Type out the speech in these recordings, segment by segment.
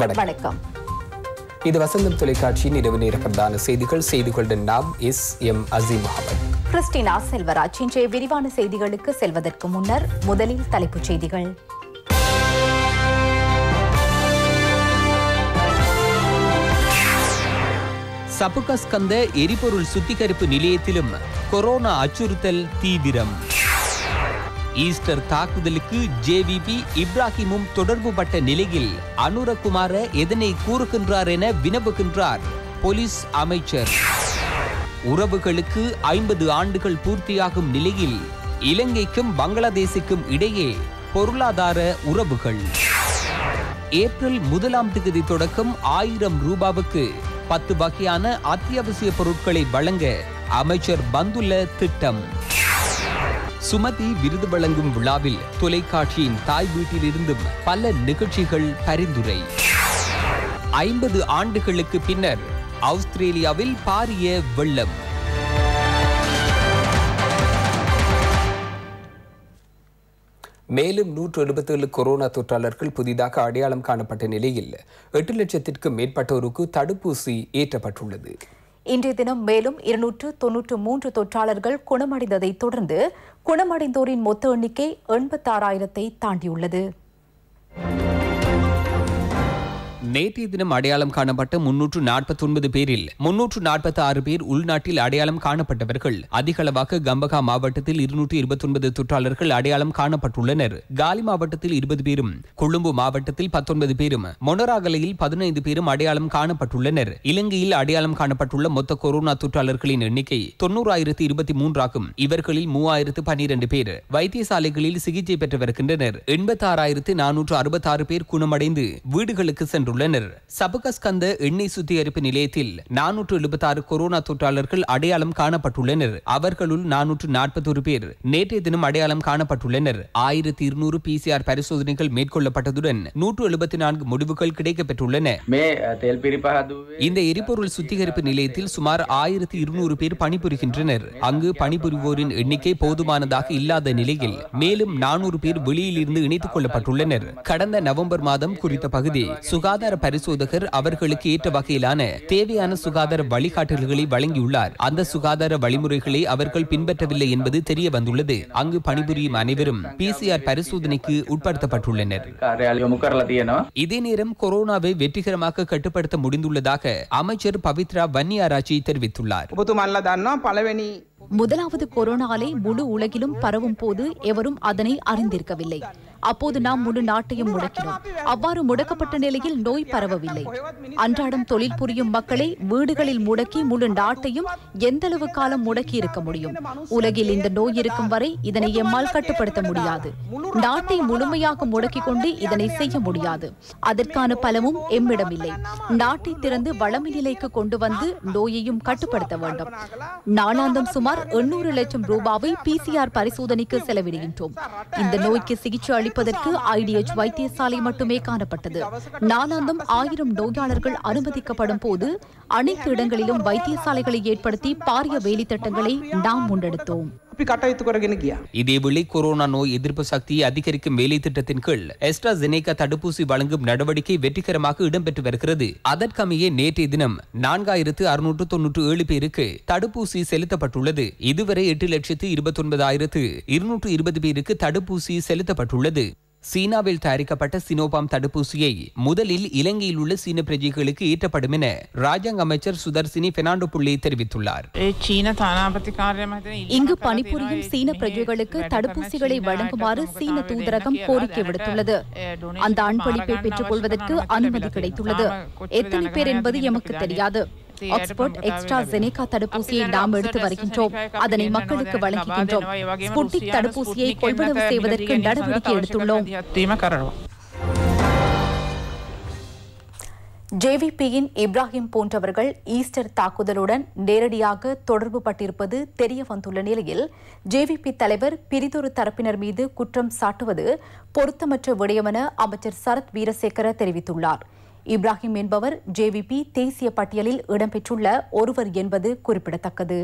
வணக்கம் இது வசந்தம் தொலைக்காட்சியின் இரவு நேர பிரதான செய்திகள் செய்து கொண்ட நாம் S M Aseem Mohammed Christina Selvaraj இன்றைய விரிவான செய்திகளுக்கு செல்வதற்கு முன்னர் முதலில் தலைப்புச் செய்திகள் சபுகஸ்கந்த எரிபொருள் சுத்திகரிப்பு நிலையத்திலும் கொரோனா அச்சுறுத்தல் தீவிரம் ஈஸ்டர் தாக்குதலுக்கு ஜேவிபி இப்ராஹிமும் தொடர்புபட்ட நிலையில் அனுரகுமார எதனை கூறுகின்றார் என வினவுகின்றார் போலீஸ் அமைச்சர் உறவுகளுக்கு ஐம்பது ஆண்டுகள் பூர்த்தியாகும் நிலையில் இலங்கைக்கும் பங்களாதேசுக்கும் இடையே பொருளாதார உறவுகள் ஏப்ரல் முதலாம் தேதி தொடக்கம் ஆயிரம் ரூபாவுக்கு பத்து வகையான அத்தியாவசிய பொருட்களை வழங்க அமைச்சர் பந்துள்ள திட்டம் சுமதி விருது வழங்கும் விழாவில் தொலைக்காட்சியின் தாய் வீட்டிலிருந்தும் பல நிகழ்ச்சிகள் பரிந்துரை ஐம்பது ஆண்டுகளுக்கு பின்னர் ஆஸ்திரேலியாவில் பாரிய வெள்ளம் மேலும் நூற்று எழுபத்தி ஏழு கொரோனா தொற்றாளர்கள் புதிதாக அடையாளம் காணப்பட்ட நிலையில் எட்டு லட்சத்திற்கும் மேற்பட்டோருக்கு தடுப்பூசி ஏற்றப்பட்டுள்ளது இன்றைய தினம் மேலும் இருநூற்று தொன்னூற்று மூன்று தொற்றாளர்கள் குணமடைந்ததை தொடர்ந்து குணமடைந்தோரின் மொத்த எண்ணிக்கை எண்பத்தாறாயிரத்தை தாண்டியுள்ளது நேற்றைய தினம் அடையாளம் காணப்பட்ட முன்னூற்று நாற்பத்தி ஒன்பது பேரில் முன்னூற்று நாற்பத்தி ஆறு பேர் உள்நாட்டில் அடையாளம் காணப்பட்டவர்கள் அளவாக கம்பகா மாவட்டத்தில் இருநூற்று இருபத்தி ஒன்பது தொற்றாளர்கள் அடையாளம் காணப்பட்டுள்ளனர் காலி மாவட்டத்தில் இருபது பேரும் கொழும்பு மாவட்டத்தில் பத்தொன்பது பேரும் மொனராகலையில் பதினைந்து பேரும் அடையாளம் காணப்பட்டுள்ளனர் இலங்கையில் அடையாளம் காணப்பட்டுள்ள மொத்த கொரோனா தொற்றாளர்களின் எண்ணிக்கை தொன்னூறாயிரத்து இருபத்தி மூன்றாகும் இவர்களில் மூவாயிரத்து பனிரெண்டு பேர் வைத்தியசாலைகளில் சிகிச்சை பெற்று வருகின்றனர் எண்பத்தாறாயிரத்து நானூற்று அறுபத்தாறு பேர் குணமடைந்து வீடுகளுக்கு சென்றுள்ளனர் வெளியிட்டுள்ளனர் சபகஸ்கந்த எண்ணெய் சுத்திகரிப்பு நிலையத்தில் நானூற்று எழுபத்தி ஆறு கொரோனா தொற்றாளர்கள் அடையாளம் காணப்பட்டுள்ளனர் அவர்களுள் நானூற்று நாற்பத்தொரு பேர் நேற்றைய தினம் அடையாளம் காணப்பட்டுள்ளனர் ஆயிரத்தி இருநூறு பிசிஆர் பரிசோதனைகள் மேற்கொள்ளப்பட்டதுடன் நூற்று எழுபத்தி நான்கு முடிவுகள் கிடைக்கப்பெற்றுள்ளன இந்த எரிபொருள் சுத்திகரிப்பு நிலையத்தில் சுமார் ஆயிரத்தி இருநூறு பேர் பணிபுரிகின்றனர் அங்கு பணிபுரிவோரின் எண்ணிக்கை போதுமானதாக இல்லாத நிலையில் மேலும் நானூறு பேர் வெளியில் இருந்து இணைத்துக் கொள்ளப்பட்டுள்ளனர் கடந்த நவம்பர் மாதம் குறித்த பகுதி சுகாதார சுகாதார பரிசோதகர் அவர்களுக்கு ஏற்ற வகையிலான தேவையான சுகாதார வழிகாட்டல்களை வழங்கியுள்ளார் அந்த சுகாதார வழிமுறைகளை அவர்கள் பின்பற்றவில்லை என்பது தெரிய வந்துள்ளது அங்கு பணிபுரியும் அனைவரும் பிசிஆர் பரிசோதனைக்கு உட்படுத்தப்பட்டுள்ளனர் இதே நேரம் கொரோனாவை வெற்றிகரமாக கட்டுப்படுத்த முடிந்துள்ளதாக அமைச்சர் பவித்ரா வன்னியாராஜி தெரிவித்துள்ளார் முதலாவது கொரோனா முழு உலகிலும் பரவும் போது எவரும் அதனை அறிந்திருக்கவில்லை அப்போது நாம் முழு நாட்டையும் முடக்கினோம் அவ்வாறு முடக்கப்பட்ட நிலையில் நோய் பரவவில்லை அன்றாடம் தொழில் புரியும் மக்களை வீடுகளில் முடக்கி முழு நாட்டையும் எந்தளவு காலம் முடக்கி இருக்க முடியும் உலகில் இந்த நோய் இருக்கும் வரை இதனை எம்மால் கட்டுப்படுத்த முடியாது நாட்டை முழுமையாக முடக்கிக் கொண்டு இதனை செய்ய முடியாது அதற்கான பலமும் எம்மிடம் இல்லை நாட்டை திறந்து வளமை நிலைக்கு கொண்டு வந்து நோயையும் கட்டுப்படுத்த வேண்டும் நாளாந்தம் சுமார் எண்ணூறு லட்சம் ரூபாவை பிசிஆர் பரிசோதனைக்கு செலவிடுகின்றோம் இந்த நோய்க்கு சிகிச்சை அளிப்ப தடுப்பதற்கு ஐடிஎச் வைத்தியசாலை மட்டுமே காணப்பட்டது நாளாந்தம் ஆயிரம் நோயாளர்கள் அனுமதிக்கப்படும் போது அனைத்து இடங்களிலும் வைத்தியசாலைகளை ஏற்படுத்தி பாரிய திட்டங்களை நாம் முன்னெடுத்தோம் අපි කටයුතු කරගෙන ගිය. இதேவேளை கொரோனா நோய் எதிர்ப்பு சக்தியை அதிகரிக்கும் வேலை திட்டத்தின் கீழ் எஸ்ட்ரா எஸ்ட்ராஜெனேகா தடுப்பூசி வழங்கும் நடவடிக்கை வெற்றிகரமாக இடம்பெற்று வருகிறது அதற்கமையே நேற்றைய தினம் நான்காயிரத்து அறுநூற்று தொன்னூற்று ஏழு பேருக்கு தடுப்பூசி செலுத்தப்பட்டுள்ளது இதுவரை எட்டு லட்சத்து இருபத்தொன்பதாயிரத்து இருநூற்று இருபது பேருக்கு தடுப்பூசி செலுத்தப்பட்டுள்ளது சீனாவில் தயாரிக்கப்பட்ட சினோபாம் தடுப்பூசியை முதலில் இலங்கையில் உள்ள சீன பிரஜைகளுக்கு ஈட்டப்படும் என ராஜாங்க அமைச்சர் சுதர்சினி பெர்னாண்டோ புள்ளி தெரிவித்துள்ளார் இங்கு பணிபுரியும் சீன பிரஜைகளுக்கு தடுப்பூசிகளை வழங்குமாறு சீன தூதரகம் கோரிக்கை விடுத்துள்ளது அந்த அன்பளிப்பை பெற்றுக் கொள்வதற்கு அனுமதி கிடைத்துள்ளது எத்தனை பேர் என்பது எமக்கு தெரியாது ஆக்ஸ்போர்ட் எக்ஸ்ட்ரா ஜெனிகா தடுப்பூசியை நாம் எடுத்து வருகின்றோம் அதனை மக்களுக்கு வழங்குகின்றோம் ஸ்புட்டிக் தடுப்பூசியை கொள்வனவு செய்வதற்கு நடவடிக்கை எடுத்துள்ளோம் ஜேவிபியின் இப்ராஹிம் போன்றவர்கள் ஈஸ்டர் தாக்குதலுடன் நேரடியாக தொடர்பு பட்டிருப்பது தெரிய வந்துள்ள நிலையில் ஜேவிபி தலைவர் பிரிதொரு தரப்பினர் மீது குற்றம் சாட்டுவது பொருத்தமற்ற விடயமென அமைச்சர் சரத் வீரசேகர தெரிவித்துள்ளார் இப்ராஹிம் என்பவர் ஜேவிபி தேசிய பட்டியலில் இடம்பெற்றுள்ள ஒருவர் என்பது குறிப்பிடத்தக்கது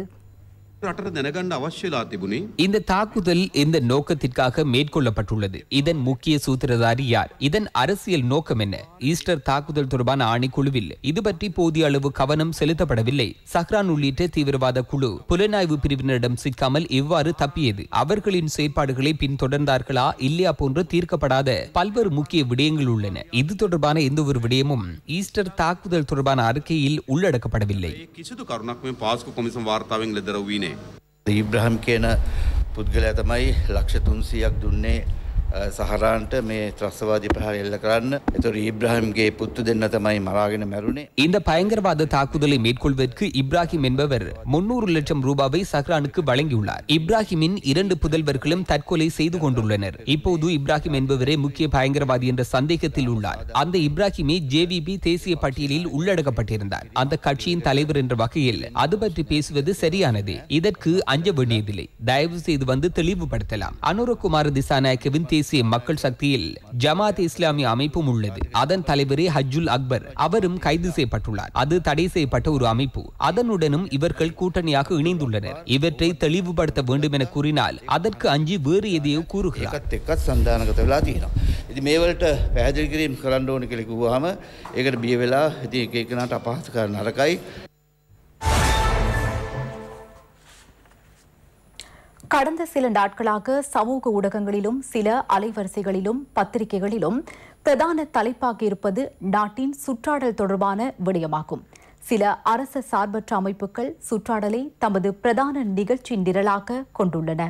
இந்த தாக்குதல் இந்த நோக்கத்திற்காக மேற்கொள்ளப்பட்டுள்ளது இதன் முக்கிய சூத்திரதாரி யார் இதன் அரசியல் நோக்கம் என்ன ஈஸ்டர் தாக்குதல் தொடர்பான ஆணைக்குழுவில் இது பற்றி போதிய அளவு கவனம் செலுத்தப்படவில்லை சஹ்ரான் உள்ளிட்ட தீவிரவாத குழு புலனாய்வு பிரிவினரிடம் சிக்காமல் இவ்வாறு தப்பியது அவர்களின் செயற்பாடுகளை பின்தொடர்ந்தார்களா இல்லையா போன்று தீர்க்கப்படாத பல்வேறு முக்கிய விடயங்கள் உள்ளன இது தொடர்பான எந்த ஒரு விடயமும் ஈஸ்டர் தாக்குதல் தொடர்பான அறிக்கையில் உள்ளடக்கப்படவில்லை ඉබ්‍රහම් කියන පුද්ගලයා තමයි ලක්ෂ තුන්සියක් දුන්නේ සහරාන්ට මේ ත්‍රස්වාදි එල්ල කරන්න දෙන්න තමයි தாக்குதலை ரூபாவை சஹ்ரானுக்கு வழங்கியுள்ளார் இப்ராஹிமின் இரண்டு புதல்வர்களும் தற்கொலை செய்து கொண்டுள்ளனர் இப்போது இப்ராஹிம் என்பவரே முக்கிய பயங்கரவாதி என்ற சந்தேகத்தில் உள்ளார் அந்த இப்ராஹிமே ஜேவிபி தேசிய பட்டியலில் உள்ளடக்கப்பட்டிருந்தார் அந்த கட்சியின் தலைவர் என்ற வகையில் அது பற்றி பேசுவது சரியானதே இதற்கு அஞ்ச வேண்டியதில்லை தயவு செய்து வந்து தெளிவுபடுத்தலாம் அனுரகுமார் திசாநாயக்கவின் தேசிய மக்கள் சக்தியில் ஜமாத் இஸ்லாமிய அமைப்பும் உள்ளது அதன் தலைவரே ஹஜ்ஜுல் அக்பர் அவரும் கைது செய்யப்பட்டுள்ளார் அது தடை செய்யப்பட்ட ஒரு அமைப்பு அதனுடனும் இவர்கள் கூட்டணியாக இணைந்துள்ளனர் இவற்றை தெளிவுபடுத்த வேண்டும் என கூறினால் அதற்கு அஞ்சு வேறு எதையோ கூறுகிறார் கடந்த சில நாட்களாக சமூக ஊடகங்களிலும் சில அலைவரிசைகளிலும் பத்திரிகைகளிலும் பிரதான தலைப்பாக இருப்பது நாட்டின் சுற்றாடல் தொடர்பான விடயமாகும் சில அரச சார்பற்ற அமைப்புகள் சுற்றாடலை தமது பிரதான நிகழ்ச்சி நிரலாக கொண்டுள்ளன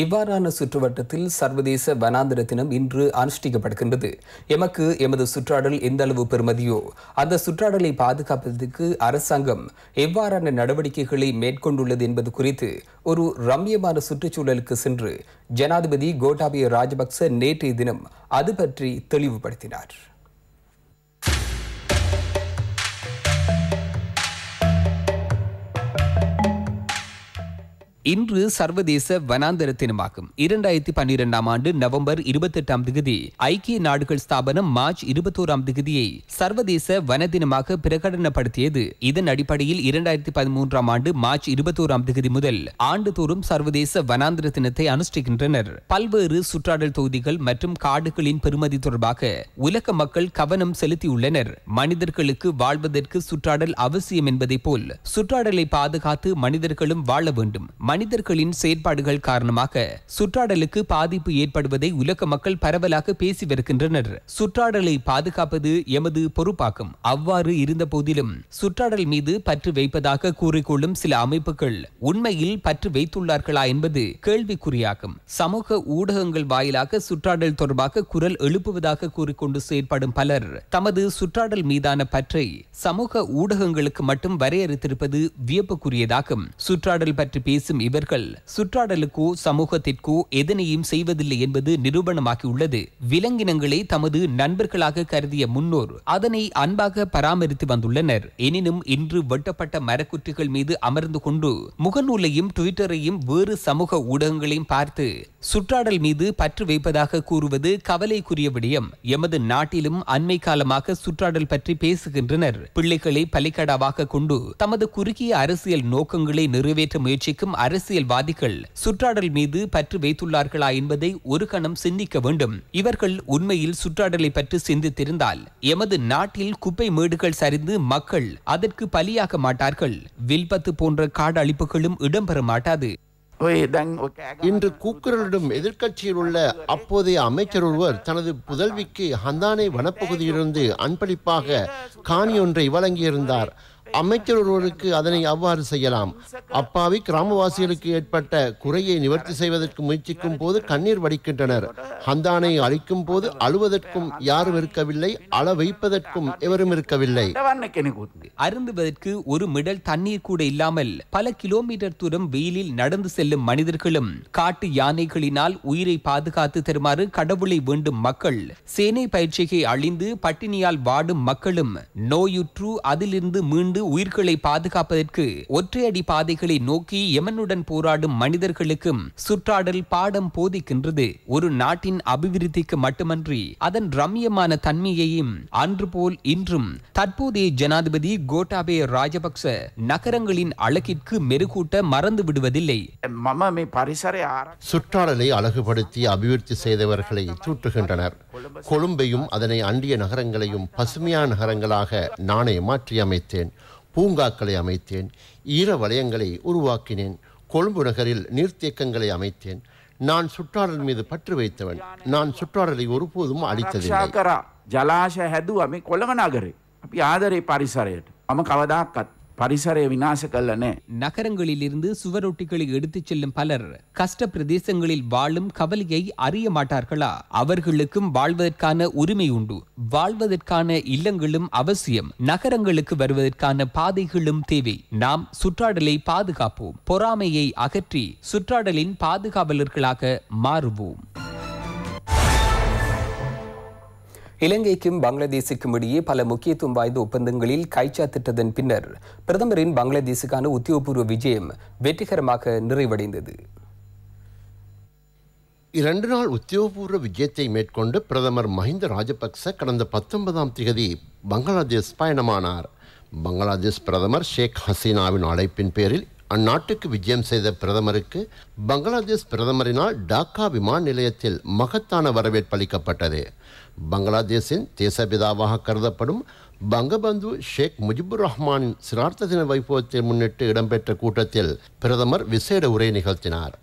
இவ்வாறான சுற்றுவட்டத்தில் சர்வதேச வனாந்திர தினம் இன்று அனுஷ்டிக்கப்படுகின்றது எமக்கு எமது சுற்றாடல் எந்த அளவு பெறுமதியோ அந்த சுற்றாடலை பாதுகாப்பதற்கு அரசாங்கம் எவ்வாறான நடவடிக்கைகளை மேற்கொண்டுள்ளது என்பது குறித்து ஒரு ரம்யமான சுற்றுச்சூழலுக்கு சென்று ஜனாதிபதி கோட்டாபய ராஜபக்ச நேற்றைய தினம் அது பற்றி தெளிவுபடுத்தினார் இன்று சர்வதேச வனாந்தர தினமாகும் இரண்டாயிரத்தி பன்னிரெண்டாம் ஆண்டு நவம்பர் இருபத்தி எட்டாம் திகதி ஐக்கிய நாடுகள் ஸ்தாபனம் மார்ச் இருபத்தோராம் திகதியை சர்வதேச வன தினமாக பிரகடனப்படுத்தியது இதன் அடிப்படையில் இரண்டாயிரத்தி பதிமூன்றாம் ஆண்டு மார்ச் இருபத்தோராம் திகதி முதல் ஆண்டுதோறும் சர்வதேச வனாந்திர தினத்தை அனுஷ்டிக்கின்றனர் பல்வேறு சுற்றாடல் தொகுதிகள் மற்றும் காடுகளின் பெருமதி தொடர்பாக உலக மக்கள் கவனம் செலுத்தியுள்ளனர் மனிதர்களுக்கு வாழ்வதற்கு சுற்றாடல் அவசியம் என்பதை போல் சுற்றாடலை பாதுகாத்து மனிதர்களும் வாழ வேண்டும் மனிதர்களின் செயற்பாடுகள் காரணமாக சுற்றாடலுக்கு பாதிப்பு ஏற்படுவதை உலக மக்கள் பரவலாக பேசி வருகின்றனர் சுற்றாடலை பாதுகாப்பது எமது பொறுப்பாகும் அவ்வாறு இருந்த போதிலும் சுற்றாடல் மீது பற்று வைப்பதாக கூறிக்கொள்ளும் சில அமைப்புகள் உண்மையில் பற்று வைத்துள்ளார்களா என்பது கேள்விக்குறியாகும் சமூக ஊடகங்கள் வாயிலாக சுற்றாடல் தொடர்பாக குரல் எழுப்புவதாக கூறிக்கொண்டு செயற்படும் பலர் தமது சுற்றாடல் மீதான பற்றை சமூக ஊடகங்களுக்கு மட்டும் வரையறுத்திருப்பது வியப்புக்குரியதாகும் சுற்றாடல் பற்றி பேசும் இவர்கள் சுற்றாடலுக்கோ சமூகத்திற்கோ எதனையும் செய்வதில்லை என்பது நிரூபணமாகியுள்ளது விலங்கினங்களை தமது நண்பர்களாக கருதிய முன்னோர் அதனை அன்பாக பராமரித்து வந்துள்ளனர் எனினும் இன்று வெட்டப்பட்ட மரக்குற்றிகள் மீது அமர்ந்து கொண்டு முகநூலையும் டுவிட்டரையும் வேறு சமூக ஊடகங்களையும் பார்த்து சுற்றாடல் மீது பற்று வைப்பதாக கூறுவது கவலைக்குரிய விடயம் எமது நாட்டிலும் அண்மை காலமாக சுற்றாடல் பற்றி பேசுகின்றனர் பிள்ளைகளை பலிக்கடாவாக கொண்டு தமது குறுகிய அரசியல் நோக்கங்களை நிறைவேற்ற முயற்சிக்கும் அரசு அரசியல் வாதிகள் சுற்றாடல் மீது பற்று வைத்துள்ளார்களா என்பதை ஒரு கணம் சிந்திக்க வேண்டும் இவர்கள் உண்மையில் சுற்றாடலை பற்றி சிந்தித்திருந்தால் எமது நாட்டில் குப்பை மேடுகள் சரிந்து மக்கள் அதற்கு பலியாக மாட்டார்கள் வில்பத்து போன்ற காடு காடழிப்புகளும் இடம்பெற மாட்டாது இன்று கூக்குரலிடும் எதிர்க்கட்சியில் உள்ள அப்போதைய அமைச்சர் ஒருவர் தனது புதல்விக்கு ஹந்தானை வனப்பகுதியிலிருந்து அன்பளிப்பாக காணி ஒன்றை வழங்கியிருந்தார் அமைச்சர் ஒருவருக்கு அதனை அவ்வாறு செய்யலாம் அப்பாவி கிராமவாசிகளுக்கு ஏற்பட்ட குறையை நிவர்த்தி செய்வதற்கு முயற்சிக்கும் போது கண்ணீர் வடிக்கின்றனர் ஹந்தானை அழிக்கும் போது அழுவதற்கும் யாரும் இருக்கவில்லை அள வைப்பதற்கும் எவரும் இருக்கவில்லை அருந்துவதற்கு ஒரு மிடல் தண்ணீர் கூட இல்லாமல் பல கிலோமீட்டர் தூரம் வெயிலில் நடந்து செல்லும் மனிதர்களும் காட்டு யானைகளினால் உயிரை பாதுகாத்து தருமாறு கடவுளை வேண்டும் மக்கள் சேனை பயிற்சியை அழிந்து பட்டினியால் வாடும் மக்களும் நோயுற்று அதிலிருந்து மீண்டும் இருந்து உயிர்களை பாதுகாப்பதற்கு ஒற்றையடி பாதைகளை நோக்கி எமனுடன் போராடும் மனிதர்களுக்கும் சுற்றாடல் பாடம் போதிக்கின்றது ஒரு நாட்டின் அபிவிருத்திக்கு மட்டுமன்றி அதன் ரம்யமான தன்மையையும் அன்று போல் இன்றும் தற்போதைய ஜனாதிபதி கோட்டாபே ராஜபக்ச நகரங்களின் அழகிற்கு மெருகூட்ட மறந்து விடுவதில்லை சுற்றாடலை அழகுபடுத்தி அபிவிருத்தி செய்தவர்களை சூட்டுகின்றனர் கொழும்பையும் அதனை அண்டிய நகரங்களையும் பசுமையான நகரங்களாக நாணயம் அமைத்தேன் பூங்காக்களை அமைத்தேன் ஈர வளையங்களை உருவாக்கினேன் கொழும்பு நகரில் நீர்த்தேக்கங்களை அமைத்தேன் நான் சுற்றாடல் மீது பற்று வைத்தவன் நான் சுற்றாடலை ஒருபோதும் அடித்ததில்லை ජලාශය හැදුව මේ කොළග නගරේ අපි ආදරේ පරිසරයට මම பரிசரை நகரங்களில் நகரங்களிலிருந்து சுவரொட்டிகளை எடுத்துச் செல்லும் பலர் கஷ்ட பிரதேசங்களில் வாழும் கவலையை அறிய மாட்டார்களா அவர்களுக்கும் வாழ்வதற்கான உரிமை உண்டு வாழ்வதற்கான இல்லங்களும் அவசியம் நகரங்களுக்கு வருவதற்கான பாதைகளும் தேவை நாம் சுற்றாடலை பாதுகாப்போம் பொறாமையை அகற்றி சுற்றாடலின் பாதுகாவலர்களாக மாறுவோம் இலங்கைக்கும் பங்களாதேசுக்கும் இடையே பல முக்கியத்துவம் வாய்ந்த ஒப்பந்தங்களில் கைச்சாத்திட்டதன் பின்னர் பிரதமரின் பங்களாதேசுக்கான உத்தியோகபூர்வ விஜயம் வெற்றிகரமாக நிறைவடைந்தது இரண்டு நாள் உத்தியோகபூர்வ விஜயத்தை மேற்கொண்டு பிரதமர் மஹிந்த ராஜபக்ச கடந்த பத்தொன்பதாம் தேதி பங்களாதேஷ் பயணமானார் பங்களாதேஷ் பிரதமர் ஷேக் ஹசீனாவின் அழைப்பின் பேரில் அந்நாட்டுக்கு விஜயம் செய்த பிரதமருக்கு பங்களாதேஷ் பிரதமரினால் டாக்கா விமான நிலையத்தில் மகத்தான வரவேற்பு அளிக்கப்பட்டது பங்களாதேஷின் தேசபிதாவாக கருதப்படும் பங்கபந்து ஷேக் முஜிபுர் ரஹ்மானின் சிரார்த்த தின வைபவத்தை முன்னிட்டு இடம்பெற்ற கூட்டத்தில் பிரதமர் விசேட உரை நிகழ்த்தினார்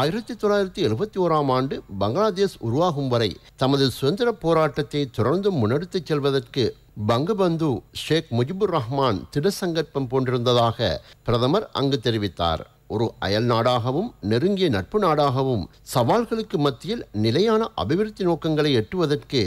ஆயிரத்தி தொள்ளாயிரத்தி எழுபத்தி ஓராம் ஆண்டு பங்களாதேஷ் உருவாகும் வரை தமது சுதந்திர போராட்டத்தை தொடர்ந்து முன்னெடுத்துச் செல்வதற்கு பங்கபந்து ஷேக் முஜிபுர் ரஹ்மான் திருசங்கற்பம் போன்றிருந்ததாக பிரதமர் அங்கு தெரிவித்தார் ஒரு அயல் நாடாகவும் நெருங்கிய நட்பு நாடாகவும் சவால்களுக்கு மத்தியில் நிலையான அபிவிருத்தி நோக்கங்களை எட்டுவதற்கு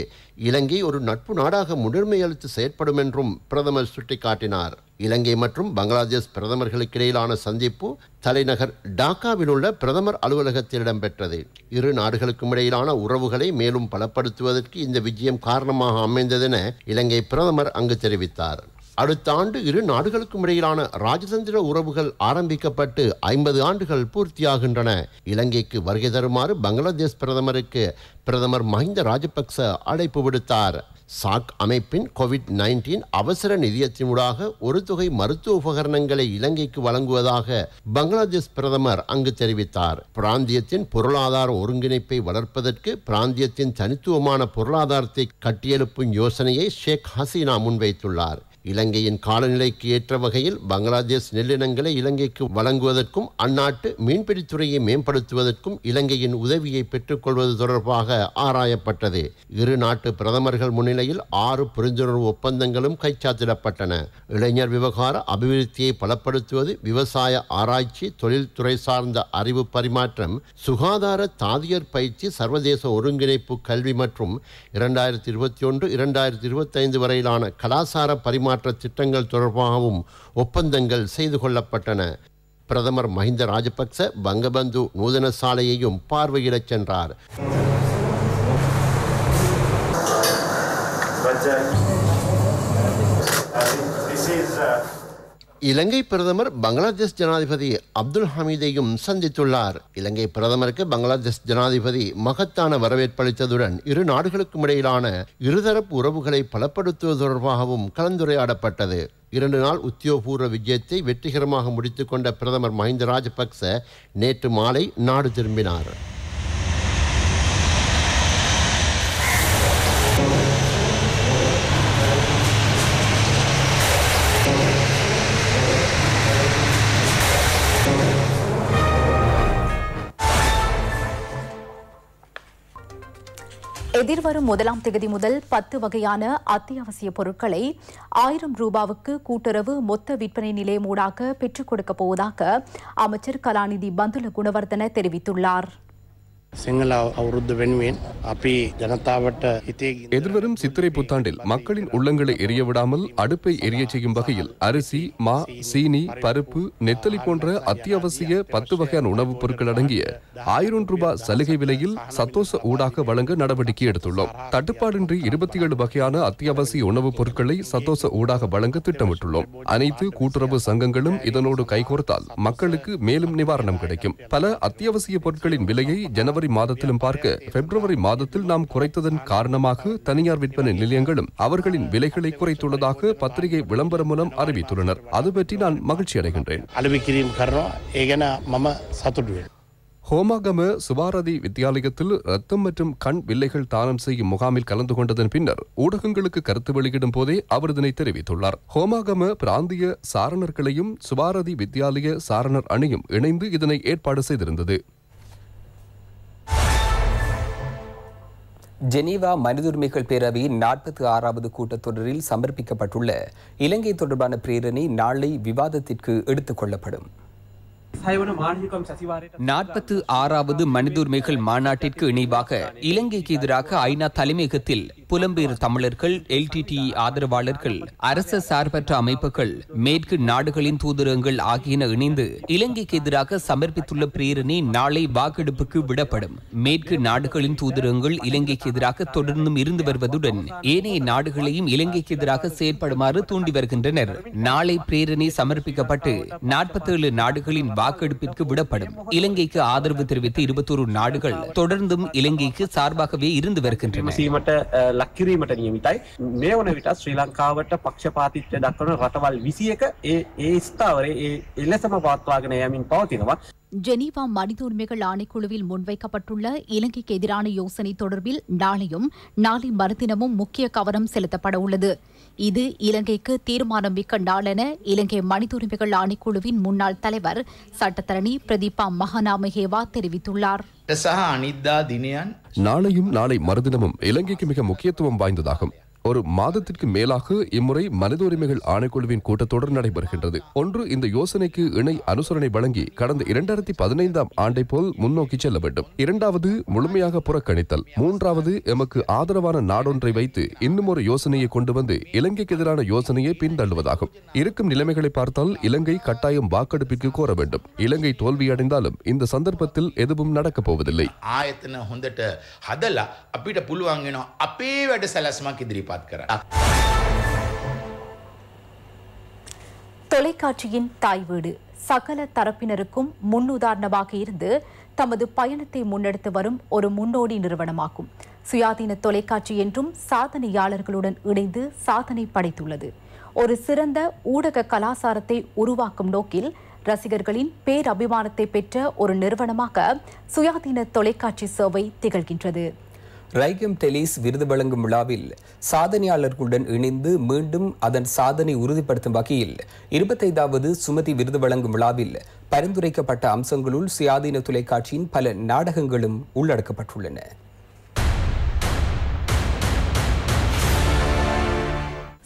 இலங்கை ஒரு நட்பு நாடாக முன்னுரிமை அளித்து செயற்படும் என்றும் பிரதமர் சுட்டிக்காட்டினார் இலங்கை மற்றும் பங்களாதேஷ் பிரதமர்களுக்கிடையிலான சந்திப்பு தலைநகர் டாக்காவில் உள்ள பிரதமர் அலுவலகத்தில் இடம்பெற்றது இரு நாடுகளுக்கும் இடையிலான உறவுகளை மேலும் பலப்படுத்துவதற்கு இந்த விஜயம் காரணமாக அமைந்ததென இலங்கை பிரதமர் அங்கு தெரிவித்தார் அடுத்த ஆண்டு இரு நாடுகளுக்கும் இடையிலான ராஜதந்திர உறவுகள் ஆரம்பிக்கப்பட்டு ஐம்பது ஆண்டுகள் பூர்த்தியாகின்றன இலங்கைக்கு வருகை தருமாறு பங்களாதேஷ் பிரதமருக்கு பிரதமர் மஹிந்த ராஜபக்ச அழைப்பு விடுத்தார் சாக் அமைப்பின் கோவிட் நைன்டீன் அவசர நிதியத்தினூடாக ஒரு தொகை மருத்துவ உபகரணங்களை இலங்கைக்கு வழங்குவதாக பங்களாதேஷ் பிரதமர் அங்கு தெரிவித்தார் பிராந்தியத்தின் பொருளாதார ஒருங்கிணைப்பை வளர்ப்பதற்கு பிராந்தியத்தின் தனித்துவமான பொருளாதாரத்தை கட்டியெழுப்பும் யோசனையை ஷேக் ஹசீனா முன்வைத்துள்ளார் இலங்கையின் காலநிலைக்கு ஏற்ற வகையில் பங்களாதேஷ் நெல்லினங்களை இலங்கைக்கு வழங்குவதற்கும் அந்நாட்டு மீன்பிடித்துறையை மேம்படுத்துவதற்கும் இலங்கையின் உதவியை பெற்றுக்கொள்வது தொடர்பாக ஆராயப்பட்டது இரு நாட்டு பிரதமர்கள் முன்னிலையில் ஆறு புரிந்துணர்வு ஒப்பந்தங்களும் கைச்சாத்திடப்பட்டன இளைஞர் விவகார அபிவிருத்தியை பலப்படுத்துவது விவசாய ஆராய்ச்சி தொழில்துறை சார்ந்த அறிவு பரிமாற்றம் சுகாதார தாதியர் பயிற்சி சர்வதேச ஒருங்கிணைப்பு கல்வி மற்றும் இரண்டாயிரத்தி இருபத்தி ஒன்று இரண்டாயிரத்தி இருபத்தைந்து வரையிலான கலாசார பரிமாற்ற மாற்ற திட்டங்கள் தொடர்பாகவும் ஒப்பந்தங்கள் செய்து கொள்ளப்பட்டன பிரதமர் மஹிந்த ராஜபக்ச பங்கபந்து நூதன சாலையையும் பார்வையிடச் சென்றார் uh, this is uh, இலங்கை பிரதமர் பங்களாதேஷ் ஜனாதிபதி அப்துல் ஹமீதையும் சந்தித்துள்ளார் இலங்கை பிரதமருக்கு பங்களாதேஷ் ஜனாதிபதி மகத்தான வரவேற்பளித்ததுடன் இரு நாடுகளுக்கும் இடையிலான இருதரப்பு உறவுகளை பலப்படுத்துவது தொடர்பாகவும் கலந்துரையாடப்பட்டது இரண்டு நாள் உத்தியோகபூர்வ விஜயத்தை வெற்றிகரமாக முடித்துக்கொண்ட பிரதமர் மஹிந்த ராஜபக்ச நேற்று மாலை நாடு திரும்பினார் எதிர்வரும் முதலாம் தேதி முதல் பத்து வகையான அத்தியாவசிய பொருட்களை ஆயிரம் ரூபாவுக்கு கூட்டுறவு மொத்த விற்பனை நிலையமூடாக பெற்றுக் கொடுக்கப் போவதாக அமைச்சர் கலாநிதி பந்துல குணவர்தன தெரிவித்துள்ளாா் எதிர்வரும் சித்திரை புத்தாண்டில் மக்களின் உள்ளங்களை எரிய விடாமல் அடுப்பை எரிய செய்யும் வகையில் அரிசி மா சீனி பருப்பு நெத்தலி போன்ற அத்தியாவசிய பத்து வகையான உணவுப் பொருட்கள் அடங்கிய ஆயிரம் ரூபாய் சலுகை விலையில் சத்தோச ஊடாக வழங்க நடவடிக்கை எடுத்துள்ளோம் தட்டுப்பாடின்றி இருபத்தி ஏழு வகையான அத்தியாவசிய உணவுப் பொருட்களை சத்தோச ஊடாக வழங்க திட்டமிட்டுள்ளோம் அனைத்து கூட்டுறவு சங்கங்களும் இதனோடு கைகோர்த்தால் மக்களுக்கு மேலும் நிவாரணம் கிடைக்கும் பல அத்தியாவசிய பொருட்களின் விலையை ஜனவரி ஜனவரி மாதத்திலும் பார்க்க பிப்ரவரி மாதத்தில் நாம் குறைத்ததன் காரணமாக தனியார் விற்பனை நிலையங்களும் அவர்களின் விலைகளை குறைத்துள்ளதாக பத்திரிகை விளம்பரம் மூலம் அறிவித்துள்ளனர் அது பற்றி நான் மகிழ்ச்சி அடைகின்றேன் ஹோமாகம சுபாரதி வித்தியாலயத்தில் ரத்தம் மற்றும் கண் வில்லைகள் தானம் செய்யும் முகாமில் கலந்து கொண்டதன் பின்னர் ஊடகங்களுக்கு கருத்து வெளியிடும் போதே அவர் இதனை தெரிவித்துள்ளார் ஹோமாகம பிராந்திய சாரணர்களையும் சுபாரதி வித்தியாலய சாரணர் அணியும் இணைந்து இதனை ஏற்பாடு செய்திருந்தது ஜெனீவா மனித உரிமைகள் பேரவையின் நாற்பத்தி ஆறாவது கூட்டத் தொடரில் சமர்ப்பிக்கப்பட்டுள்ள இலங்கை தொடர்பான பிரேரணை நாளை விவாதத்திற்கு எடுத்துக் கொள்ளப்படும் நாற்பத்து ஆறாவது மனித உரிமைகள் மாநாட்டிற்கு இணைவாக இலங்கைக்கு எதிராக ஐநா தலைமையகத்தில் புலம்பெயர் தமிழர்கள் எல்டிடி ஆதரவாளர்கள் அரச சார்பற்ற அமைப்புகள் மேற்கு நாடுகளின் தூதரகங்கள் ஆகியன இணைந்து இலங்கைக்கு எதிராக சமர்ப்பித்துள்ள பிரேரணை நாளை வாக்கெடுப்புக்கு விடப்படும் மேற்கு நாடுகளின் தூதரகங்கள் இலங்கைக்கு எதிராக தொடர்ந்தும் இருந்து வருவதுடன் ஏனைய நாடுகளையும் இலங்கைக்கு எதிராக செயற்படுமாறு தூண்டி வருகின்றனர் நாளை பிரேரணை சமர்ப்பிக்கப்பட்டு நாற்பத்தேழு நாடுகளின் வாக்கெடுப்பிற்கு விடப்படும் இலங்கைக்கு ஆதரவு தெரிவித்த இருபத்தோரு நாடுகள் தொடர்ந்தும் இலங்கைக்கு சார்பாகவே இருந்து வருகின்றன ලක්කිරීමට නියමිතයි මේ වන විට ශ්‍රී ලංකාවට පක්ෂපාතිත්‍ය දක්වන රටවල් විසියක ඒ ஜெனீவா மனித உரிமைகள் ஆணைக்குழுவில் முன்வைக்கப்பட்டுள்ள இலங்கைக்கு எதிரான யோசனை தொடர்பில் நாளையும் நாளை மறுதினமும் முக்கிய கவனம் செலுத்தப்பட உள்ளது இது இலங்கைக்கு தீர்மானம் மிக்க நாளென இலங்கை மனித உரிமைகள் ஆணைக்குழுவின் முன்னாள் தலைவர் சட்டத்தரணி பிரதீபா மகாநாமகேவா தெரிவித்துள்ளார் நாளையும் நாளை மறுதினமும் இலங்கைக்கு மிக முக்கியத்துவம் வாய்ந்ததாகும் ஒரு மாதத்திற்கு மேலாக இம்முறை மனித உரிமைகள் ஆணைக்குழுவின் கூட்டத்தொடர் நடைபெறுகின்றது ஒன்று இந்த யோசனைக்கு இணை அனுசரணை வழங்கி கடந்த இரண்டாயிரத்தி பதினைந்தாம் ஆண்டை போல் முன்னோக்கி செல்ல வேண்டும் இரண்டாவது முழுமையாக புறக்கணித்தல் மூன்றாவது எமக்கு ஆதரவான நாடொன்றை வைத்து இன்னும் ஒரு யோசனையை கொண்டு வந்து இலங்கைக்கு எதிரான யோசனையை பின்தள்ளுவதாகும் இருக்கும் நிலைமைகளை பார்த்தால் இலங்கை கட்டாயம் வாக்கெடுப்பிற்கு கோர வேண்டும் இலங்கை தோல்வியடைந்தாலும் இந்த சந்தர்ப்பத்தில் எதுவும் நடக்கப் போவதில்லை ஆயத்தின ஹொந்தட்ட புல் அப்பிட்ட அப்பே வேட்ட சலாசமாக்கு எதிர்பார்க்கிறார் தொலைக்காட்சியின் தாய் வீடு சகல தரப்பினருக்கும் முன்னுதாரணமாக இருந்து தமது பயணத்தை முன்னெடுத்து வரும் ஒரு முன்னோடி நிறுவனமாகும் சுயாதீன தொலைக்காட்சி என்றும் சாதனையாளர்களுடன் இணைந்து சாதனை படைத்துள்ளது ஒரு சிறந்த ஊடக கலாசாரத்தை உருவாக்கும் நோக்கில் ரசிகர்களின் பேரபிமானத்தை பெற்ற ஒரு நிறுவனமாக சுயாதீன தொலைக்காட்சி சேவை திகழ்கின்றது ரைகம் டெலிஸ் விருது வழங்கும் விழாவில் சாதனையாளர்களுடன் இணைந்து மீண்டும் அதன் சாதனை உறுதிப்படுத்தும் வகையில் இருபத்தைந்தாவது சுமதி விருது வழங்கும் விழாவில் பரிந்துரைக்கப்பட்ட அம்சங்களுள் சுயாதீன தொலைக்காட்சியின் பல நாடகங்களும் உள்ளடக்கப்பட்டுள்ளன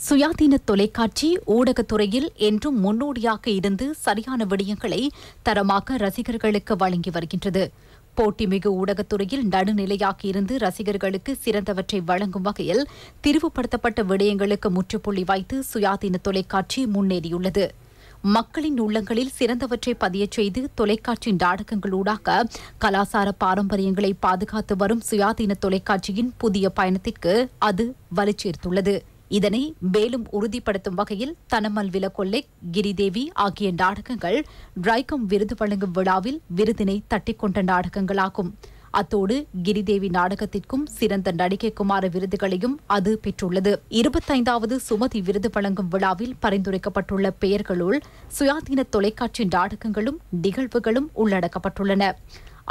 சுயாதீன தொலைக்காட்சி ஊடகத்துறையில் என்றும் முன்னோடியாக இருந்து சரியான விடயங்களை தரமாக ரசிகர்களுக்கு வழங்கி வருகின்றது போட்டிமிகு ஊடகத்துறையில் நடுநிலையாக இருந்து ரசிகர்களுக்கு சிறந்தவற்றை வழங்கும் வகையில் திரிவுபடுத்தப்பட்ட விடயங்களுக்கு முற்றுப்புள்ளி வைத்து சுயாதீன தொலைக்காட்சி முன்னேறியுள்ளது மக்களின் உள்ளங்களில் சிறந்தவற்றை பதிய செய்து தொலைக்காட்சி நாடகங்களூடாக கலாசார பாரம்பரியங்களை பாதுகாத்து வரும் சுயாதீன தொலைக்காட்சியின் புதிய பயணத்திற்கு அது வலுச்சேர்த்துள்ளது இதனை மேலும் உறுதிப்படுத்தும் வகையில் தனமல் விலக்கொல்லை கிரிதேவி ஆகிய நாடகங்கள் டிரைகம் விருது வழங்கும் விழாவில் விருதினை தட்டிக்கொண்ட நாடகங்களாகும் அத்தோடு கிரிதேவி நாடகத்திற்கும் சிறந்த நடிகைக்குமார விருதுகளையும் அது பெற்றுள்ளது இருபத்தைந்தாவது சுமதி விருது வழங்கும் விழாவில் பரிந்துரைக்கப்பட்டுள்ள பெயர்களுள் சுயாதீன தொலைக்காட்சி நாடகங்களும் நிகழ்வுகளும் உள்ளடக்கப்பட்டுள்ளன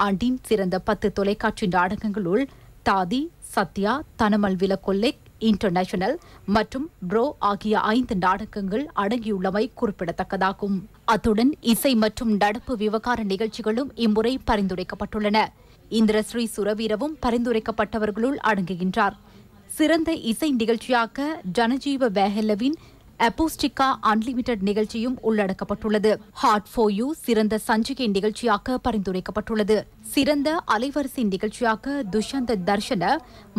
ஆண்டின் சிறந்த பத்து தொலைக்காட்சி நாடகங்களுள் தாதி சத்யா தனமல் விலக்கொல்லை இன்டர்நேஷனல் மற்றும் ப்ரோ ஆகிய ஐந்து நாடகங்கள் அடங்கியுள்ளமை குறிப்பிடத்தக்கதாகும் அத்துடன் இசை மற்றும் நடப்பு விவகார நிகழ்ச்சிகளும் இம்முறை பரிந்துரைக்கப்பட்டுள்ளன இந்திரஸ்ரீ சுரவீரவும் பரிந்துரைக்கப்பட்டவர்களுள் அடங்குகின்றார் சிறந்த இசை நிகழ்ச்சியாக ஜனஜீவ வேஹெல்லவின் அப்பூஸ்டிகா அன்லிமிடெட் நிகழ்ச்சியும் உள்ளடக்கப்பட்டுள்ளது ஹார்ட் ஃபோர் யூ சிறந்த சஞ்சிகை நிகழ்ச்சியாக பரிந்துரைக்கப்பட்டுள்ளது சிறந்த அலைவரிசை நிகழ்ச்சியாக துஷந்த தர்ஷன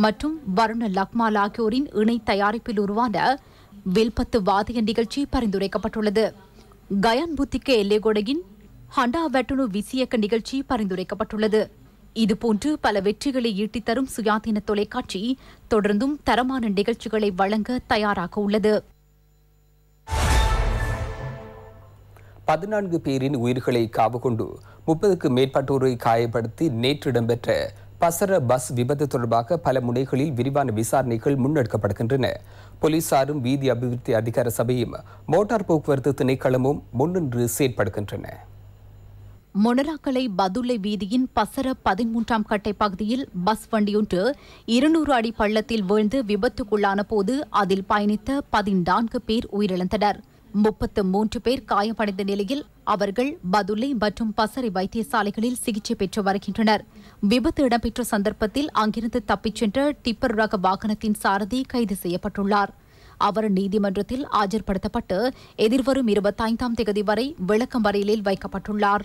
மற்றும் வருண லக்மால் ஆகியோரின் இணை தயாரிப்பில் உருவான வில்பத்து வாதிய நிகழ்ச்சி பரிந்துரைக்கப்பட்டுள்ளது கயான் புத்திக்கு எல்லேகொடையின் ஹண்டா வெட்டனு விசியக்க நிகழ்ச்சி பரிந்துரைக்கப்பட்டுள்ளது இதுபோன்று பல வெற்றிகளை ஈட்டித்தரும் சுயாதீன தொலைக்காட்சி தொடர்ந்தும் தரமான நிகழ்ச்சிகளை வழங்க தயாராக உள்ளது பதினான்கு பேரின் உயிர்களை காவு கொண்டு முப்பதுக்கு மேற்பட்டோரை காயப்படுத்தி நேற்று இடம்பெற்ற பசர பஸ் விபத்து தொடர்பாக பல முனைகளில் விரிவான விசாரணைகள் முன்னெடுக்கப்படுகின்றன போலீசாரும் வீதி அபிவிருத்தி அதிகார சபையும் மோட்டார் போக்குவரத்து திணைக்களமும் முன்னின்று செயற்படுகின்றன மொனராக்கலை பதுளை வீதியின் பசர பதிமூன்றாம் கட்டை பகுதியில் பஸ் வண்டியொன்று இருநூறு அடி பள்ளத்தில் வீழ்ந்து விபத்துக்குள்ளான போது அதில் பயணித்த பதினான்கு பேர் உயிரிழந்தனர் முப்பத்து மூன்று பேர் காயமடைந்த நிலையில் அவர்கள் பதுளை மற்றும் பசரை வைத்தியசாலைகளில் சிகிச்சை பெற்று வருகின்றனர் விபத்து இடம்பெற்ற சந்தர்ப்பத்தில் அங்கிருந்து தப்பிச் சென்ற டிப்பர் ரக வாகனத்தின் சாரதி கைது செய்யப்பட்டுள்ளாா் அவர் நீதிமன்றத்தில் ஆஜர்படுத்தப்பட்டு எதிர்வரும் இருபத்தைந்தாம் தேதி வரை வரையிலில் வைக்கப்பட்டுள்ளார்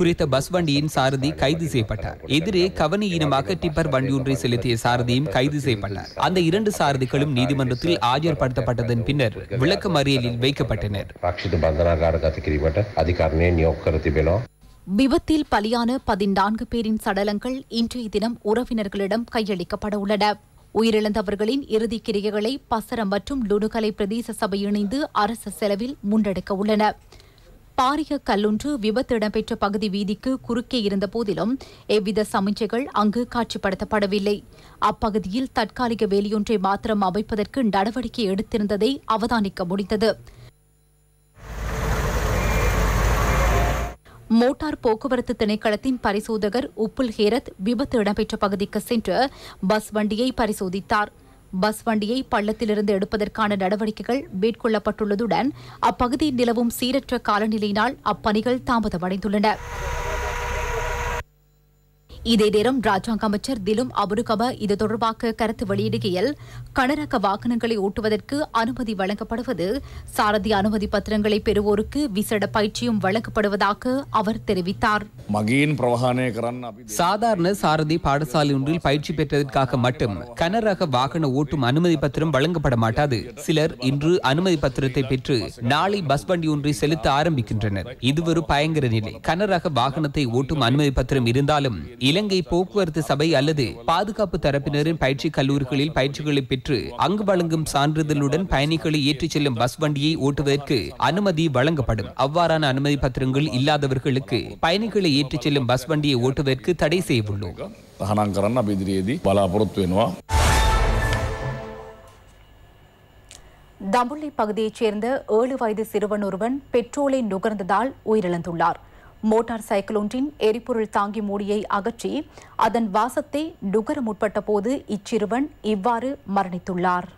குறித்த பஸ் வண்டியின் சாரதி கைது செய்யப்பட்டார் எதிரே கவனி இனமாக டிப்பர் ஒன்றை செலுத்திய சாரதியும் கைது செய்யப்பட்டார் அந்த இரண்டு சாரதிகளும் நீதிமன்றத்தில் ஆஜர்படுத்தப்பட்டதன் பின்னர் விளக்கமறியலில் வைக்கப்பட்டனர் விபத்தில் பலியான பதினான்கு பேரின் சடலங்கள் இன்றைய தினம் உறவினர்களிடம் கையளிக்கப்பட உள்ளன உயிரிழந்தவர்களின் இறுதிக் கிரியைகளை பசரம் மற்றும் லுணுகலை பிரதேச சபை இணைந்து அரசு செலவில் முன்னெடுக்க உள்ளன பாரிய கல்லொன்று விபத்து இடம்பெற்ற பகுதி வீதிக்கு குறுக்கே இருந்த போதிலும் எவ்வித சமிச்சைகள் அங்கு காட்சிப்படுத்தப்படவில்லை அப்பகுதியில் தற்காலிக வேலியொன்றை மாத்திரம் அமைப்பதற்கு நடவடிக்கை எடுத்திருந்ததை அவதானிக்க முடிந்தது மோட்டார் போக்குவரத்து திணைக்களத்தின் பரிசோதகர் உப்புல் ஹேரத் விபத்து இடம்பெற்ற பகுதிக்கு சென்று பஸ் வண்டியை பரிசோதித்தார் பஸ் வண்டியை பள்ளத்திலிருந்து எடுப்பதற்கான நடவடிக்கைகள் மேற்கொள்ளப்பட்டுள்ளதுடன் அப்பகுதியில் நிலவும் சீரற்ற காலநிலையினால் அப்பணிகள் தாமதமடைந்துள்ளன இதே நேரம் ராஜாங்க அமைச்சர் திலும் அபுருகப இது தொடர்பாக கருத்து வெளியிடுகையில் கனரக வாகனங்களை ஓட்டுவதற்கு அனுமதி வழங்கப்படுவது சாரதி அனுமதி பத்திரங்களை பெறுவோருக்கு விசட பயிற்சியும் வழங்கப்படுவதாக அவர் தெரிவித்தார் சாதாரண சாரதி பாடசாலை ஒன்றில் பயிற்சி பெற்றதற்காக மட்டும் கனரக வாகன ஓட்டும் அனுமதி பத்திரம் வழங்கப்பட மாட்டாது சிலர் இன்று அனுமதி பத்திரத்தை பெற்று நாளை பஸ் வண்டி ஒன்றை செலுத்த ஆரம்பிக்கின்றனர் இது ஒரு பயங்கர நிலை கனரக வாகனத்தை ஓட்டும் அனுமதி பத்திரம் இருந்தாலும் இலங்கை போக்குவரத்து சபை அல்லது பாதுகாப்பு தரப்பினரின் பயிற்சி கல்லூரிகளில் பயிற்சிகளை பெற்று அங்கு வழங்கும் சான்றிதழுடன் பயணிகளை ஏற்றிச் செல்லும் பஸ் வண்டியை ஓட்டுவதற்கு அனுமதி வழங்கப்படும் அவ்வாறான அனுமதி பத்திரங்கள் இல்லாதவர்களுக்கு பயணிகளை ஏற்றிச் செல்லும் பஸ் வண்டியை ஓட்டுவதற்கு தடை செய்யவுள்ளோம் தம்புள்ளை பகுதியைச் சேர்ந்த ஏழு வயது சிறுவன் ஒருவன் பெட்ரோலை நுகர்ந்ததால் உயிரிழந்துள்ளார் மோட்டார் சைக்கிள் ஒன்றின் எரிபொருள் தாங்கி மூடியை அகற்றி அதன் வாசத்தை நுகர முற்பட்ட போது இச்சிறுவன் இவ்வாறு மரணித்துள்ளார்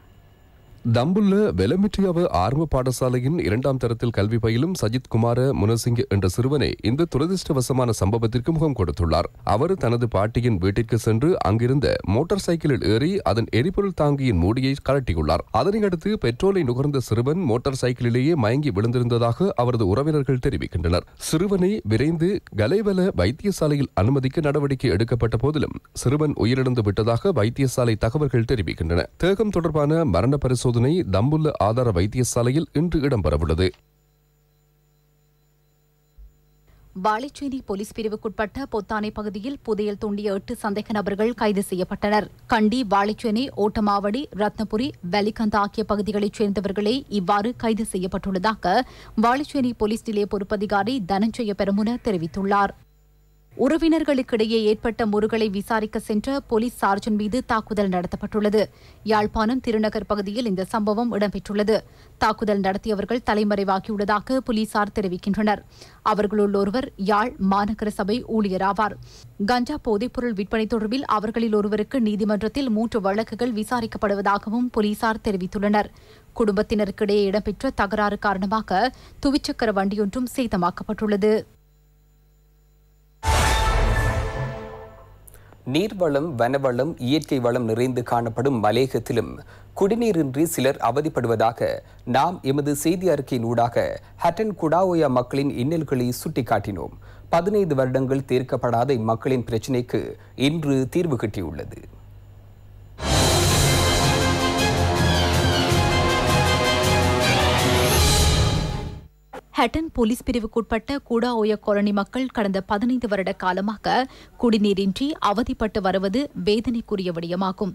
தம்புள்ள வெலமிட்டியாவ ஆரம்ப பாடசாலையின் இரண்டாம் தரத்தில் கல்வி பயிலும் சஜித் குமார முனசிங் என்ற சிறுவனை இந்த துரதிருஷ்டவசமான சம்பவத்திற்கு முகம் கொடுத்துள்ளார் அவர் தனது பாட்டியின் வீட்டிற்கு சென்று அங்கிருந்த மோட்டார் சைக்கிளில் ஏறி அதன் எரிபொருள் தாங்கியின் மூடியை கலட்டியுள்ளார் அதனையடுத்து பெட்ரோலை நுகர்ந்த சிறுவன் மோட்டார் சைக்கிளிலேயே மயங்கி விழுந்திருந்ததாக அவரது உறவினர்கள் தெரிவிக்கின்றனர் சிறுவனை விரைந்து கலைவல வைத்தியசாலையில் அனுமதிக்க நடவடிக்கை எடுக்கப்பட்ட போதிலும் சிறுவன் உயிரிழந்து விட்டதாக வைத்தியசாலை தகவல்கள் தெரிவிக்கின்றன தேகம் தொடர்பான மரண பரிசோதனை பரிசோதனை தம்புல்ல ஆதார வைத்தியசாலையில் இன்று இடம்பெறவுள்ளது வாழைச்சேரி போலீஸ் பிரிவுக்குட்பட்ட பொத்தானை பகுதியில் புதையல் தூண்டிய எட்டு சந்தேக நபர்கள் கைது செய்யப்பட்டனர் கண்டி வாழைச்சேனை ஓட்டமாவடி ரத்னபுரி வலிகந்த் ஆகிய பகுதிகளைச் சேர்ந்தவர்களே இவ்வாறு கைது செய்யப்பட்டுள்ளதாக வாழைச்சேனி போலீஸ் நிலைய பொறுப்பதிகாரி தனஞ்சய பெருமுன தெரிவித்துள்ளார் உறவினர்களுக்கிடையே ஏற்பட்ட முறுகளை விசாரிக்க சென்ற போலீஸ் சார்ஜன் மீது தாக்குதல் நடத்தப்பட்டுள்ளது யாழ்ப்பாணம் திருநகர் பகுதியில் இந்த சம்பவம் இடம்பெற்றுள்ளது தாக்குதல் நடத்தியவர்கள் தலைமறைவாகியுள்ளதாக போலீசார் தெரிவிக்கின்றனர் அவர்களுள் ஒருவர் யாழ் மாநகர சபை ஊழியராவார் கஞ்சா போதைப்பொருள் விற்பனை தொடர்பில் அவர்களில் ஒருவருக்கு நீதிமன்றத்தில் மூன்று வழக்குகள் விசாரிக்கப்படுவதாகவும் போலீசார் தெரிவித்துள்ளனர் குடும்பத்தினருக்கிடையே இடம்பெற்ற தகராறு காரணமாக துவிச்சக்கர வண்டியொன்றும் சேதமாக்கப்பட்டுள்ளது நீர்வளம் வனவளம் இயற்கை வளம் நிறைந்து காணப்படும் மலேகத்திலும் குடிநீரின்றி சிலர் அவதிப்படுவதாக நாம் எமது செய்தி அறிக்கையின் ஊடாக ஹட்டன் குடாவோயா மக்களின் இன்னல்களை சுட்டிக்காட்டினோம் பதினைந்து வருடங்கள் தீர்க்கப்படாத இம்மக்களின் பிரச்சினைக்கு இன்று தீர்வு கட்டியுள்ளது ஹட்டன் போலீஸ் பிரிவுக்குட்பட்ட கூடா ஓய கொரணி மக்கள் கடந்த பதினைந்து வருட காலமாக குடிநீரின்றி அவதிப்பட்டு வருவது வேதனைக்குரிய விடயமாகும்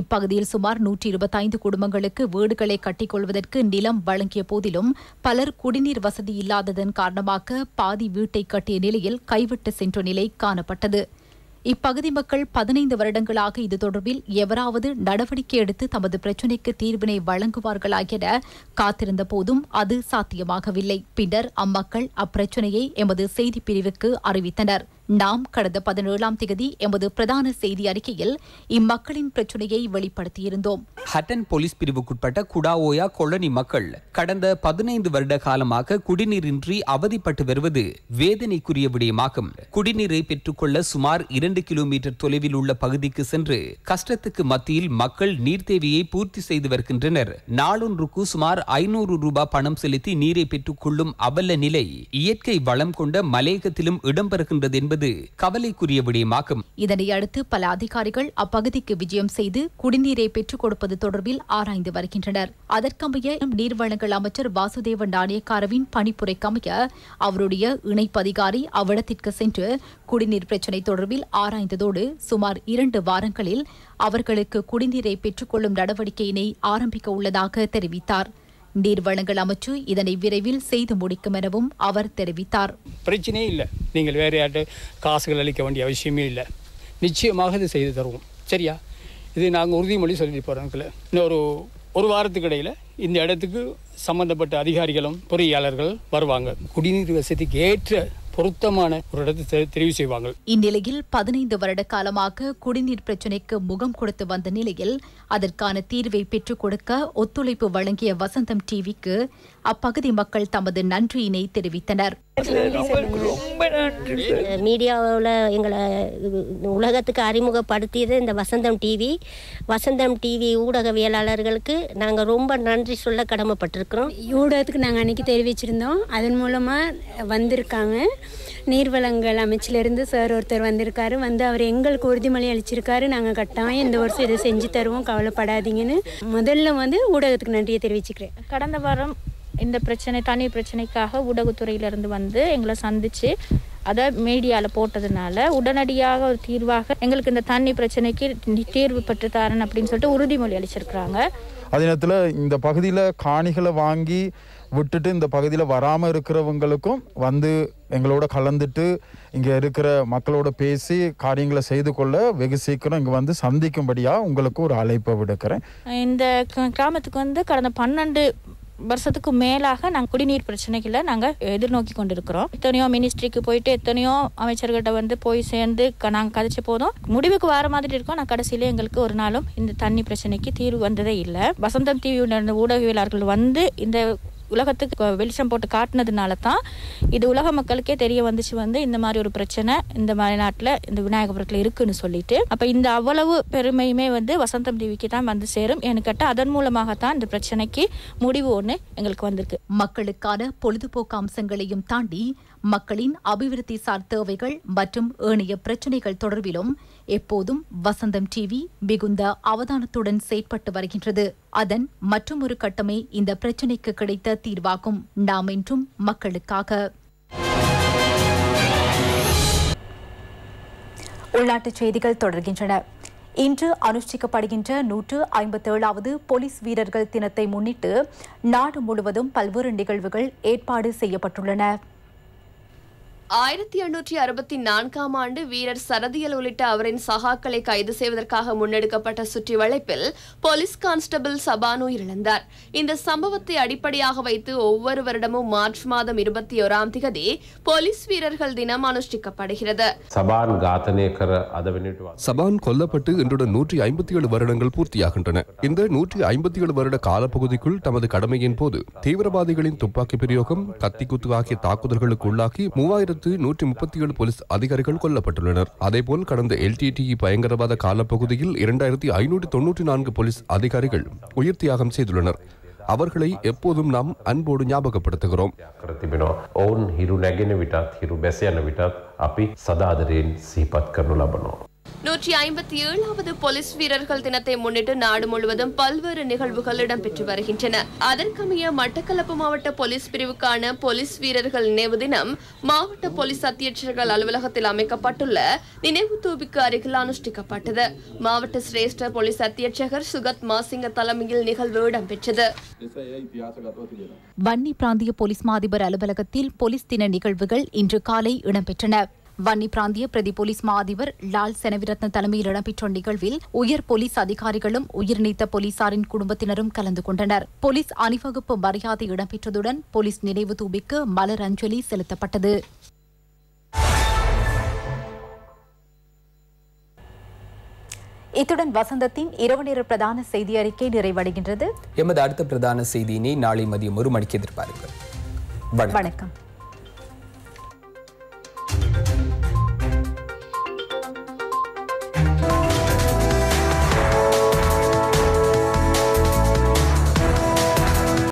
இப்பகுதியில் சுமார் நூற்றி இருபத்தைந்து குடும்பங்களுக்கு வீடுகளை கட்டிக்கொள்வதற்கு நிலம் வழங்கிய போதிலும் பலர் குடிநீர் வசதி இல்லாததன் காரணமாக பாதி வீட்டை கட்டிய நிலையில் கைவிட்டு சென்ற நிலை காணப்பட்டது இப்பகுதி மக்கள் பதினைந்து வருடங்களாக இது தொடர்பில் எவராவது நடவடிக்கை எடுத்து தமது பிரச்சினைக்கு தீர்வினை வழங்குவார்களா என காத்திருந்த போதும் அது சாத்தியமாகவில்லை பின்னர் அம்மக்கள் அப்பிரச்சினையை எமது செய்திப்பிரிவுக்கு பிரிவுக்கு அறிவித்தனர் நாம் கடந்த பதினேழாம் தேதி எமது பிரதான செய்தி அறிக்கையில் இம்மக்களின் பிரச்சனையை வெளிப்படுத்தியிருந்தோம் ஹட்டன் போலீஸ் பிரிவுக்குட்பட்ட குடாவோயா கொளனி மக்கள் கடந்த பதினைந்து வருட காலமாக குடிநீரின்றி அவதிப்பட்டு வருவது வேதனைக்குரிய விடயமாகும் குடிநீரை பெற்றுக்கொள்ள சுமார் இரண்டு கிலோமீட்டர் தொலைவில் உள்ள பகுதிக்கு சென்று கஷ்டத்துக்கு மத்தியில் மக்கள் நீர் தேவையை பூர்த்தி செய்து வருகின்றனர் நாளொன்றுக்கு சுமார் ஐநூறு ரூபாய் பணம் செலுத்தி நீரை பெற்றுக்கொள்ளும் அவல நிலை இயற்கை வளம் கொண்ட மலையகத்திலும் இடம்பெறுகின்றது என்பது என்பது கவலைக்குரிய விடயமாகும் இதனையடுத்து பல அதிகாரிகள் அப்பகுதிக்கு விஜயம் செய்து குடிநீரை பெற்றுக் கொடுப்பது தொடர்பில் ஆராய்ந்து வருகின்றனர் அதற்கமைய நீர்வளங்கள் அமைச்சர் வாசுதேவ நாணயக்காரவின் பணிப்புரைக்கமைய அவருடைய இணைப்பு அதிகாரி அவ்விடத்திற்கு சென்று குடிநீர் பிரச்சினை தொடர்பில் ஆராய்ந்ததோடு சுமார் இரண்டு வாரங்களில் அவர்களுக்கு குடிநீரை பெற்றுக்கொள்ளும் நடவடிக்கையினை ஆரம்பிக்க உள்ளதாக தெரிவித்தார் நீர் வழங்கல் அமைச்சு இதனை விரைவில் செய்து முடிக்கும் எனவும் அவர் தெரிவித்தார் பிரச்சனையே இல்லை நீங்கள் வேற யார்ட்டு காசுகள் அளிக்க வேண்டிய அவசியமே இல்லை நிச்சயமாக இது செய்து தருவோம் சரியா இது நாங்கள் உறுதிமொழி சொல்லிட்டு போகிறோம் இன்னொரு ஒரு வாரத்துக்கு இடையில் இந்த இடத்துக்கு சம்மந்தப்பட்ட அதிகாரிகளும் பொறியாளர்கள் வருவாங்க குடிநீர் வசதிக்கு ஏற்ற பொருத்தமான ஒரு இடத்தை தெரிவு செய்வாங்க இந்நிலையில் பதினைந்து வருட காலமாக குடிநீர் பிரச்சினைக்கு முகம் கொடுத்து வந்த நிலையில் அதற்கான தீர்வை பெற்றுக் கொடுக்க ஒத்துழைப்பு வழங்கிய வசந்தம் டிவிக்கு அப்பகுதி மக்கள் தமது நன்றியினை தெரிவித்தனர் மீடியாவில் எங்களை உலகத்துக்கு அறிமுகப்படுத்தியது இந்த வசந்தம் டிவி வசந்தம் டிவி ஊடகவியலாளர்களுக்கு நாங்கள் ரொம்ப நன்றி சொல்ல கடமைப்பட்டிருக்கிறோம் ஊடகத்துக்கு நாங்கள் அன்றைக்கி தெரிவிச்சிருந்தோம் அதன் மூலமாக வந்திருக்காங்க நீர்வளங்கள் அமைச்சிலிருந்து சார் ஒருத்தர் வந்திருக்காரு வந்து அவர் எங்களுக்கு உறுதிமொழி அளிச்சிருக்காரு நாங்கள் கட்டாயம் இந்த வருஷம் இதை செஞ்சு தருவோம் கவலைப்படாதீங்கன்னு முதல்ல வந்து ஊடகத்துக்கு நன்றியை தெரிவிச்சுக்கிறேன் கடந்த வாரம் இந்த பிரச்சனை தனி பிரச்சனைக்காக ஊடகத்துறையிலிருந்து வந்து எங்களை சந்தித்து அதை மீடியாவில் போட்டதுனால உடனடியாக ஒரு தீர்வாக எங்களுக்கு இந்த தண்ணி பிரச்சனைக்கு தீர்வு பெற்று தரேன் அப்படின்னு சொல்லிட்டு உறுதிமொழி அளிச்சிருக்கிறாங்க அதே நேரத்தில் இந்த பகுதியில் காணிகளை வாங்கி விட்டுட்டு இந்த பகுதியில் வராமல் இருக்கிறவங்களுக்கும் வந்து எங்களோட கலந்துட்டு இங்கே இருக்கிற மக்களோட பேசி காரியங்களை செய்து கொள்ள வெகு சீக்கிரம் இங்கே வந்து சந்திக்கும்படியாக உங்களுக்கு ஒரு அழைப்பை விடுக்கிறேன் இந்த கிராமத்துக்கு வந்து கடந்த பன்னெண்டு வருஷத்துக்கு மேலாக நாங்கள் குடிநீர் பிரச்சனைகளை நாங்கள் எதிர்நோக்கி கொண்டிருக்கிறோம் எத்தனையோ மினிஸ்ட்ரிக்கு போயிட்டு எத்தனையோ அமைச்சர்கிட்ட வந்து போய் சேர்ந்து நாங்கள் கதைச்ச போதும் முடிவுக்கு வர மாதிரி இருக்கோம் நான் கடைசியில எங்களுக்கு ஒரு நாளும் இந்த தண்ணி பிரச்சனைக்கு தீர்வு வந்ததே இல்லை வசந்தம் டிவி ஊடகவியலாளர்கள் வந்து இந்த உலகத்துக்கு வெளிச்சம் போட்டு காட்டினதுனால தான் இது உலக மக்களுக்கே தெரிய வந்துச்சு வந்து இந்த மாதிரி ஒரு பிரச்சனை இந்த மாதிரி நாட்டில் இந்த விநாயகபுரத்தில் இருக்குன்னு சொல்லிட்டு அப்போ இந்த அவ்வளவு பெருமையுமே வந்து வசந்தம் டிவிக்கு தான் வந்து சேரும் எனக்கு அதன் மூலமாக தான் இந்த பிரச்சனைக்கு முடிவு ஒன்று எங்களுக்கு வந்திருக்கு மக்களுக்கான பொழுதுபோக்கு அம்சங்களையும் தாண்டி மக்களின் அபிவிருத்தி சார் தேவைகள் மற்றும் ஏனைய பிரச்சினைகள் தொடர்பிலும் எப்போதும் வசந்தம் டிவி மிகுந்த அவதானத்துடன் செயற்பட்டு வருகின்றது அதன் மற்றொரு கட்டமே இந்த பிரச்சினைக்கு கிடைத்த தீர்வாகும் நாம் என்றும் மக்களுக்காக உள்நாட்டுச் செய்திகள் தொடர்கின்றன இன்று அனுஷ்டிக்கப்படுகின்ற நூற்று ஐம்பத்தேழாவது போலீஸ் வீரர்கள் தினத்தை முன்னிட்டு நாடு முழுவதும் பல்வேறு நிகழ்வுகள் ஏற்பாடு செய்யப்பட்டுள்ளன ஆயிரத்தி எண்ணூற்றி அறுபத்தி நான்காம் ஆண்டு வீரர் சரதியல் உள்ளிட்ட அவரின் சகாக்களை கைது செய்வதற்காக முன்னெடுக்கப்பட்ட சுற்றி வளைப்பில் போலீஸ் கான்ஸ்டபிள் சபானு இழந்தார் இந்த சம்பவத்தை அடிப்படையாக வைத்து ஒவ்வொரு வருடமும் மார்ச் மாதம் இருபத்தி ஓராம் திகதி போலீஸ் வீரர்கள் தினம் அனுஷ்டிக்கப்படுகிறது சபான் கொல்லப்பட்டு இன்றுடன் நூற்றி ஐம்பத்தி ஏழு வருடங்கள் பூர்த்தியாகின்றன இந்த நூற்றி ஐம்பத்தி ஏழு வருட காலப்பகுதிக்குள் தமது கடமையின் போது தீவிரவாதிகளின் துப்பாக்கி பிரயோகம் கத்திக்குத்து ஆகிய தாக்குதல்களுக்கு உள்ளாகி மூவாயிரம் அடுத்து நூற்றி முப்பத்தி ஏழு போலீஸ் அதிகாரிகள் கொல்லப்பட்டுள்ளனர் அதேபோல் கடந்த எல்டிடிஇ e பயங்கரவாத காலப்பகுதியில் இரண்டாயிரத்தி ஐநூற்றி தொன்னூற்றி நான்கு போலீஸ் அதிகாரிகள் உயிர் தியாகம் செய்துள்ளனர் அவர்களை எப்போதும் நாம் அன்போடு ஞாபகப்படுத்துகிறோம் ஒவ்வொரு ஹீரோ நெகின விட்டாத் ஹீரோ பெசியான விட்டாத் அப்படி சதா அதரின் சிபாத் கர்ணுலா நூற்றி ஐம்பத்தி ஏழாவது போலீஸ் வீரர்கள் தினத்தை முன்னிட்டு நாடு முழுவதும் பல்வேறு நிகழ்வுகள் இடம்பெற்று வருகின்றன அதற்கமைய மட்டக்களப்பு மாவட்ட போலீஸ் பிரிவுக்கான போலீஸ் வீரர்கள் நினைவு தினம் மாவட்ட போலீஸ் அத்தியட்சர்கள் அலுவலகத்தில் அமைக்கப்பட்டுள்ள நினைவு தூபிக்கு அருகில் அனுஷ்டிக்கப்பட்டது மாவட்ட சிரேஷ்ட போலீஸ் அத்தியட்சகர் சுகத் மாசிங்க தலைமையில் நிகழ்வு இடம்பெற்றது வன்னி பிராந்திய போலீஸ் மாதிபர் அலுவலகத்தில் போலீஸ் தின நிகழ்வுகள் இன்று காலை இடம்பெற்றன வன்னி பிராந்திய பிரதி போலீஸ் மா அதிபர் லால் செனவிரத்ன தலைமையில் இடம்பெற்ற நிகழ்வில் உயர் போலீஸ் அதிகாரிகளும் உயிர்நீத்த போலீசாரின் குடும்பத்தினரும் கலந்து கொண்டனர் போலீஸ் அணிவகுப்பு மரியாதை இடம்பெற்றதுடன் போலீஸ் நினைவு தூபிக்கு மலர் அஞ்சலி செலுத்தப்பட்டது இத்துடன் வசந்தத்தின் இரவு நேர பிரதான செய்தி அறிக்கை நிறைவடைகின்றது எமது அடுத்த பிரதான செய்தியினை நாளை மதியம் ஒரு மணிக்கு எதிர்பாருங்கள் வணக்கம் Música